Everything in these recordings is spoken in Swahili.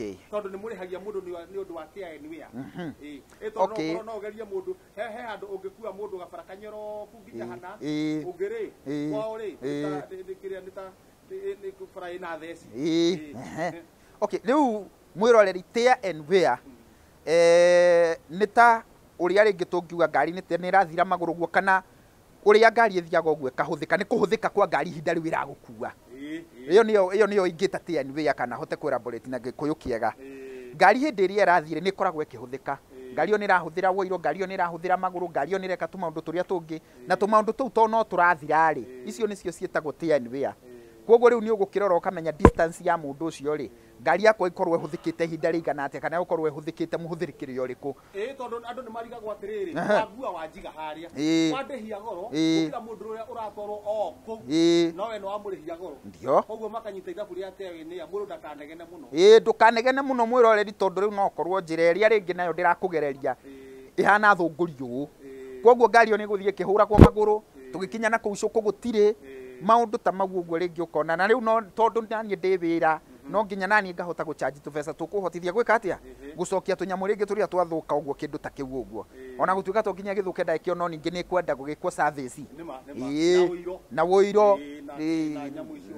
okay tondu ni murihagia mundu ni undu wa kia anywhere eh eto no no geria mundu he he andu ungikua mundu gabara kanyoro kunginya hana ungiri kwao ri kiria ni ta ni kufurahi na theci eh okay riu mwiroreri tia anywhere eh mm. ni ta uria ringi tungiuga ngari ni irathira maguru guo kana uria ngari ithiaga uguo ĩkahuthĩka nĩ kũhũthĩka kwa ngari ihinda rĩu ĩragũkua iyo niyo iyo niyo ingita ti anyway kana hote bullet na gikuyu kiega ngari hindi ria rathire ni koragwe kihuthika ngari ni rahuthira woiro ngari ni rahuthira maguru ngari ni reka tumaundu turia tungi na tumaundu tu to no turathira ri icio nicio cietagwo ti anyway koguo riu ni ugukirora kamenya distance ya mundu ucio ri ngari yakwa ikorwo ehuthikite ihinda riigana atia kana ukorwo ehuthikite muhuthirikire riku ii tondu andu ni marigagwo atiriri wagua wanjiga haria wandihia goro kila mundu uria uratwarwo o kuu nowe ni wamurihia goro ndio koguo makanyita ithabu ria ya mundu ndakanegene muno ii ndukanegene muno mwiroreri tondu riu no ukorwo njira iria ringi nayo ndirakugereria ihana thunguri uu koguo ngari iyo ni guthie ikihuragwo maguru tugikinya na kuu cuku gutire maundu ta maguo uguo ringi ukona na riu no tondu nani ndi wira mhm. no nginya nani ngahota charge tu tubeca tukuhotithia gwika atia mhm. gucokia tu tunyamu ringi turia twathuka uguo kindu ta kiu uguo mhm. ona gutuika to nginya githuke ndaikio no ningi ni kwenda gugikwo service ni ma na woiro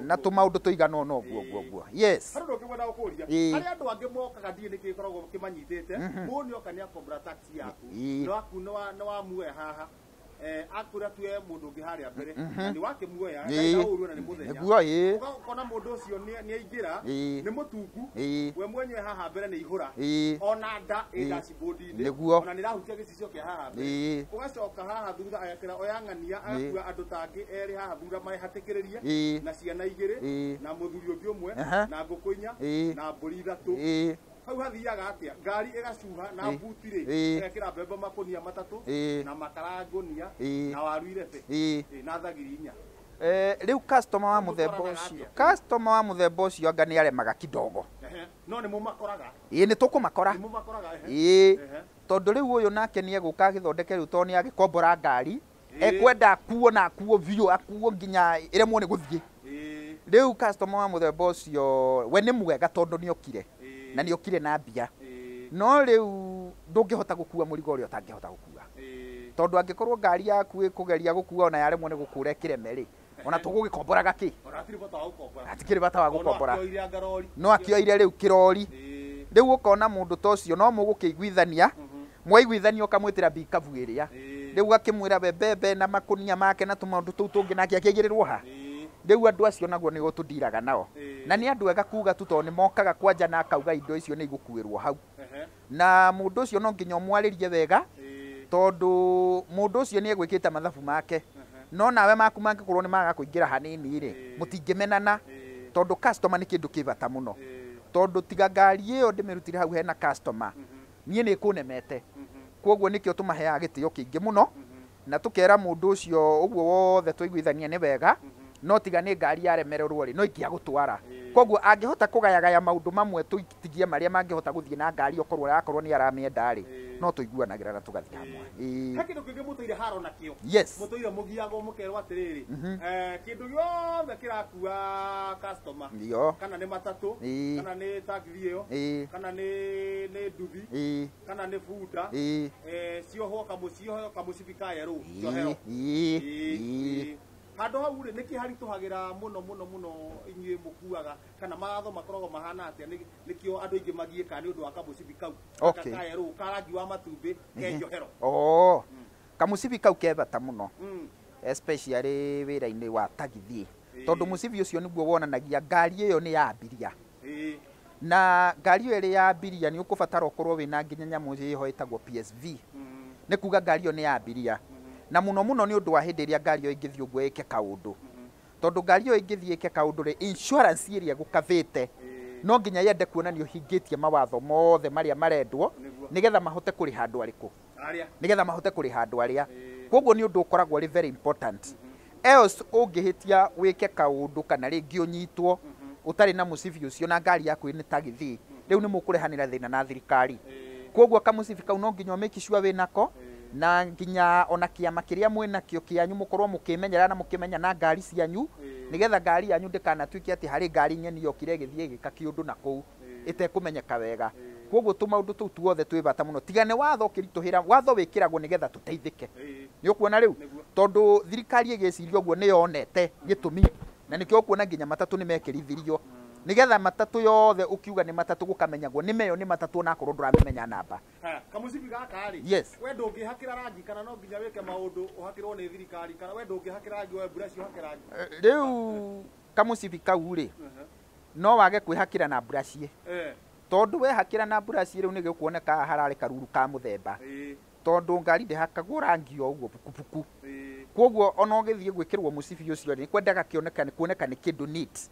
na tumaundu tuigana ona uguo uguo uguo yes hari ndu ngwenda ukuria ari andu angi mokaga ndire ni kikorogo kimanyitite mu ni oka ni akobra tax yaku no aku no wa muwe haha Eh, akura tue mundu ngi haria mbere mhm. ni wake muoya na uru na ni muthenya guo ye ukona mundu ucio ni aingira ni mutungu we mwenye haha mbere ni ihura ona nda ida cibodi ni guo ona nirahutia gicicio kia haha mbere ugacoka haha thutha agakira oyang'ania ngania akua andu tangi eri haha thutha mai hatikiririe na ciana igiri na muthuri ungi umwe na nguku inya na mburi ithatu hau hathiaga atia ngari ĩgacuha na mbuti rĩ ĩgekĩra mbembe makonia matatũ na makara na na rä u wa må themba wa må themba å cio anga nä aremaga kidogo no nä makoraga ä nä tå kå makora ä tondå rä u å yå nake nä egå ka agä thondeke rä u tondå nä agä kombora ngari ekwenda akuo na akuo biå akuo nginya ä remwo nä gå thiä rä u wa må themba å cio we nä mwega tondå nä okire na nä okire na mbia no rä u ndå ngä hota gå kua må rigo å rä a å tangä hota gå kua tondå angä korwo ngari yaku ä kå geria gå kua ona yaremwo nä gå kå re kä reme rä ona tå gå gä komboraga kä atikirä bata wa gå kombora no akä oire rä u kä rori rä u å kona må ndå ta å cio no må gå kä iguithania mwaiguithania å kamwä tä ra mbikabu ä rä a rä u gakä mwä ra we mbembe na makå nia make na tå maå ndå tå u tå ngä nake akä aigä rä rwo ha riu andå acio naguo nä gå tå ndiraga nao na nä andå ega kuga tu tondå nä mokaga kwanja na akauga indo icio nä igå hau na må ndå cio no nginya mwarä wega tondå må ndå cio nä egwä kä te mathabu make no nawe maku mangä korwo nä maga kå ingä ra hanini rä må tingä menana tondå nä kä ndå kä bata må no tondå tiga ngari ä yo ndä mä rutire hau hena mhmm. niä nä kå nemete mhmm. koguo nä kä o tå maheaga gä tä o kä ingä må no mhmm. na tå kera må ndå å cio å guo wothe twaiguithania nä wega mm -hmm no tiga nä ngari yaremererwo rä no ikia gå twara koguo angihota kugayagaya maundu mamwe tuitigie maria mangihota guthie na ngari okorwo yakorwo ni aramienda rä no tuiguanagira na tugathie hamwe he kindu kingi mutuire haro nakio yes mutuire mugiagwo mukerwo atiriri mhm. eh, kindu giothe kirakua customer ndio kana ni matatu kana ni taxi iyo kana ni ni nduthi kana ni buda eh, ciohwo kamuciohwo kamucibi kayerå cioherwo handå hau rä nä kä haritå hagä ra må no må no inyuä må kuaga kana magatho makoragwo mahana atä a nä kä o andå aingä magiä kaa nä å ndå wa kamå cibi kau kaerå karangi wa matumbä kenjohero mhm. mm. kamå cibi kau kebata må no mm. especially wä ra-inä wa tagithiä tondå må cibi å cio nä guo wonanagia ngari ä yo nä yambiria na ngari ä yo ä rä yambiria nä å kå batara å korwo wä na nginya nyamå ä ho ä tagwo psv mm. nä kuga ngari ä yo nä yambiria na muno muno ni undu wa hinde ria ngari yo ingithii uguo ike kaundu tondu ngari yo ingithii ike kaundu ri insurance iria gukavite no nginya yende kuonania uhingitie mawatho mothe maria marendwo nigetha mahote kuriha andu ariku nigetha mahote kuriha andu aria koguo ni undu ukoragwo ri very important mm-hmm. else ungihitia wike kaundu kana ringi unyitwo utari mm-hmm. na mucibi ucio na ngari yaku ni tagithi riu ni mukurehanira thina na thirikari koguo kamucibi kau no nginya make sure we nako na nginya ona kiama kiria mwina kio kianyu mukorwo mukimenyera na mukimenya na ngari cianyu nigetha ngari yanyu ndikanatuike ati hari ngari ng'eni yokire githie gika kiundu na kuu itekumenyeka wega koguo tå maå ndå tå u tuothe twä bata må no tigane watho kä ritå hä ra watho wä kä ragwo nä getha tå teithä nä å kuona rä u tondå thirikari igeciria guo nĩ yonete gĩtũmi na nikio kuona nginya matatu nĩ mekĩrithirio nigetha matatu yothe ukiuga ni matatu gukamenyagwo ni meyo ni matatu na ndura menya namba kamucibi gaka ri yes we hakira rangi kana no nginya wike maundu uhakirwo ni thirikari kana we hakira rangi we brush uhake rangi eh, riu kamucibi ka uri uh-huh. no wage kwihakira na brush buracie eh. tondu we hakira na brush riu ni gikuoneka harari karuru ka muthemba tondu ngari ndihakagwo rangi o uguo pukupuku koguo ona ugithie gwikirwo mucibi ucio ni kwendaga kioneka ni kuoneka ni kindu neat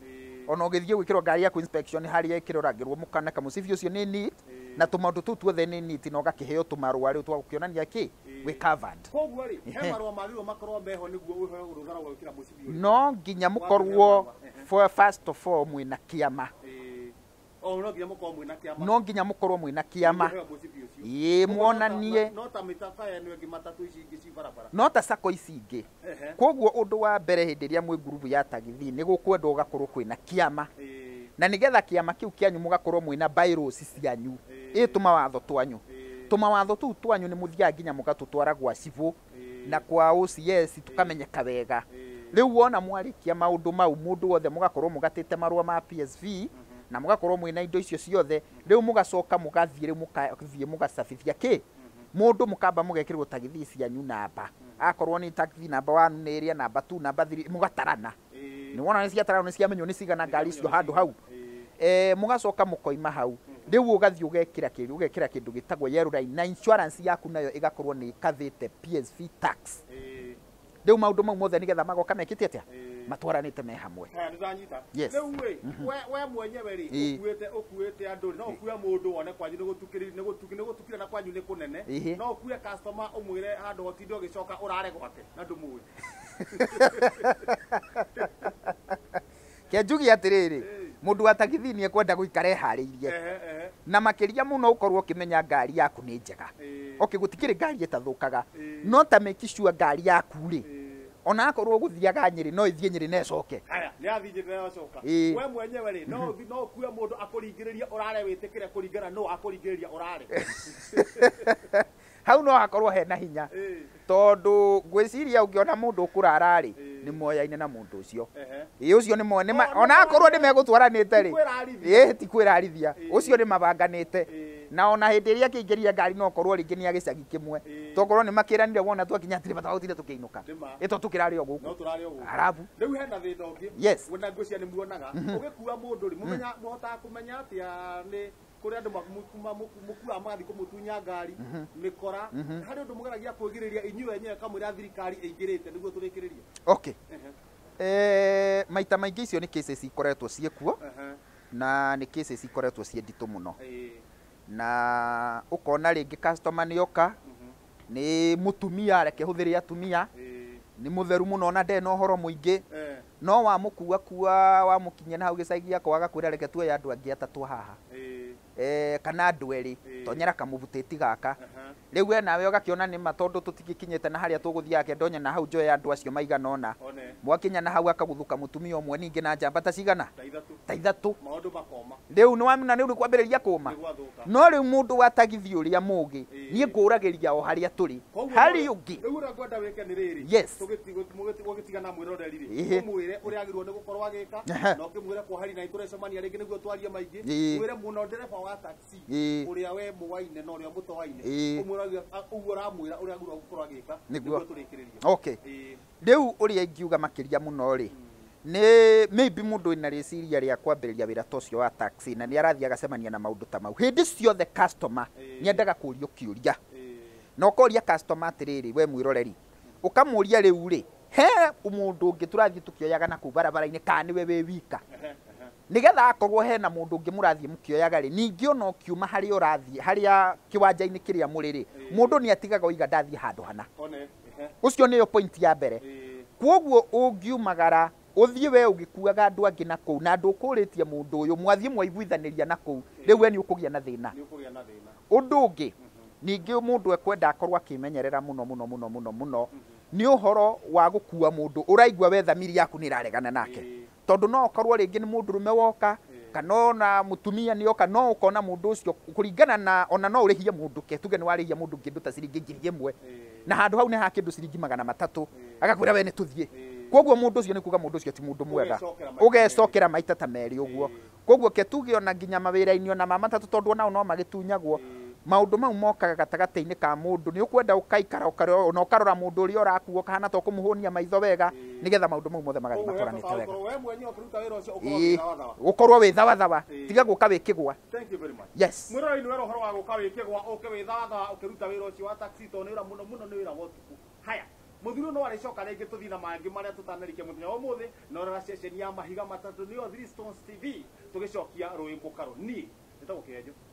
ona ugithie gwikirwo ngari yaku inspection haria ikiroragirwo mukana kamucibi sio ni neat na tumaundu tuu tuothe ni neat na ugakiheo tumarua riu twa gukionania ki we covered koguo ri he marua magirwo makorwo meho niguo wiheo ruthara gwa gwikira mucibi no nginya mukorwo for first of all mwina kiama no nginya mukorwo mwina kiama mwonanie no ta sako ici ingä koguo å ndå wa mbere hä ndä ä rä a mwä ngurubu ya tagithi nä gå kwendwo gakorwo kwä na ama na nä getha ama kä u anyu må gakorwo mwä na cianyu ä tå mawatho twanyu tå mawatho tå u twanyu nä må thiaga nginya må gatå twara gwa cibå na kwa OCS kamenyeka wega rä u wona mwarä kia maå ndå mau må ndå wothe må gakorwo må gatä te a ma PSV mm na mugakorwo mwina indo icio ciothe riu mugacoka mugathiĩ riu mugathiĩ mugacabithia ki mundu mhm. mukamba mugekirwo tagithi cianyu namba mhm. akorwo ni taxi namba 1 nä ria namba 2 namba 3 mugatarana ni wona nä ciatarana nä ciamenywo ni cigana ngari icio handu hau eh mugacoka mukoima hau mhm. riu ugathiä ugekira kindu ugekira kindu gitagwo yellow line na insurance yaku nayo igakorwo ni ikathite PSV tax riu maundu mau mothe nigetha magoka mekitie atia matwaranite me hamwe nĩzanyita rĩu rĩ mhm. we mwenyewe rĩ ũkuĩte ũkuĩte andũ no ũkue mũndũ wone kwanyu nĩ gũtukire na kwanyu nä nĩ kũnene no ũkue customer ũmwĩre handũ ũtinde ũgĩcoka ũrare gwake na ndũmũĩ rä atiriri mundu wa tagithi ni ekwenda guikara irie na makä ria må no å korwo å kä menya ngari yaku nä njega okä gå okay rä ngari ä tathå kaga no ta make sure ngari yaku rä ona akorwo guthiaga nyiri no ithie nyiri necoke aya ni athinjire necoka we mwenyewe hmm. ri no no kuya mundu akuringiriria urare witikire kuringana no akuringiriria urare hau no he na hinya tondu ngwiciria ungiona mundu ukurara ri ni moyaine na mundu ucio ehe ii ucio ni mo ni ona akorwo ni megutwaranite ri ii ti kwirarithia ucio ni mabanganite na ona hä ria akä ngari no korwo ringi ni agicagi kimwe to korwo ni nä makä ranire wona twakinya tirä bata gåtire tå kä inå ka ä to tå ogu rarä o gå arabu rä u hena thä ngi na ngwä cia nä muonaga ugikua mm-hmm. mundu ri mumenya ndå mm-hmm. kumenya ati kå menya atä a nä kuri andu mukuaga magathi kumutunya ngari mikora mm-hmm. hari undu mugeragia kwigiriria inyuĩ wenyewe kamwira thirikari ingirite niguo turikiriria okay eh maita maingi icio ni cases ikoretwo ciĩ kuo na ni cases ikoretwo cienditu muno må no na ukona rä ngä customer nä oka nä må tumia reke hå thä rä atumia nä må theru må no na horo må ingä no wamå kua kua wa kinyia na hau gä cagia kwaga reke tuoya andu angi atatu haha kana andå eri tonyera kamå butä gaka rä u enawe å gakä ona nä ma tå te na harä a tå gå ndonya na hau njoe andå acio maigana nona mwakinya na hau akagå thå ka må tumia mwe ningä na njamba ta cigana ta ithatu riu ni wamina riu rikwambiriria kuma no riu mundu watagithio ria mugi nie nguragiria o haria turi hari ungi riu ra ngwenda wike ni riri yes mugitigana mwirorerire mwire uri agirwo ni gukorwa agika na ukimwire ko hari na ikurecemania ringi niguo twaria maingi mwire muno ndereba wa taxi uria we muwaine amuto waine umwira ugwo ra mwira uri agirwo gukorwa agika niguo turikiriria okay riu uri ingiuga makiria muno ri mm nä maybe må ndå na rä ciria rä a kwambä rä ria wä ra ta å cio wa taxi na nä arathiä agacemania na maå ndå ta mau hä ndä ciothe customer nä endaga kå rio kä å ria na å koria customer atä rä rä we mwä roreri å kamå ria rä u rä he må ndå å ngä tå rathiä tå kä oyaga na kå barabara-inä kana nä we wä wika nä getha akorwo hena må ndå å ngä må rathiä må kä oyaga rä ningä ona å kiuma harä a å rathiä harä a kä wanja-inä kä rä a må rä rä må ndå nä atigaga oiga ndathiä handå hana å cio nä yo ya mbere kwoguo å ngiumagara uthie we ũgĩkuaga andu angi na kũu na andu ũkũrĩtie mundu uyu mwathie mwaiguithanĩria na kũu rĩu we ni ukugia na thĩna ũndũ ũngĩ mhm. ningĩ mũndũ ekwenda akorwa kimenyerera muno muno muno muno muno mhm. ni uhoro wa gukua mundu ũraigua we thamiri yaku ni raregana nake tondu no akorwa ringi ni mundu rume woka kana ona mutumia ni oka no ukona mundu ucio kuringana na ona no urihie mundu ke tuge nĩ warĩhia mũndũ kĩndũ ta ciringi ngiri ĩmwe na handu hau ni ha kindu ciringi magana matatũ agakwĩra we nĩ tũthiĩ koguo mundu ucio ni kuga mundu ucio ti mundu mwega ugecokera maita ta meri uguo koguo ke tuge ona nginya mawira-ini ona ma matatu tondu onao no magitunyagwo maundu mau mokaga gatagati-ini ka mundu ni ukwenda ukaikara ona ukarora mundu uria urakuo kana to kumuhonia maitho wega nigetha maundu mau mothe magathi makoranite wega ukorwo wi thawathawa tiga guka wi kigwa yes mwiroroi ni wero uhoro wa guka wi kigwa uke wi thawathawa ukiruta wira ucio wa taxi to ni ura muno muno ni wira wa haya muthiro no aricoka ringi tuthi na mangi maria tutanarikia muthenya umuthi na urora ceceni ya mahiga matatu niyo Three Stones TV tugicokia ruinguka ru ni nitagukienjo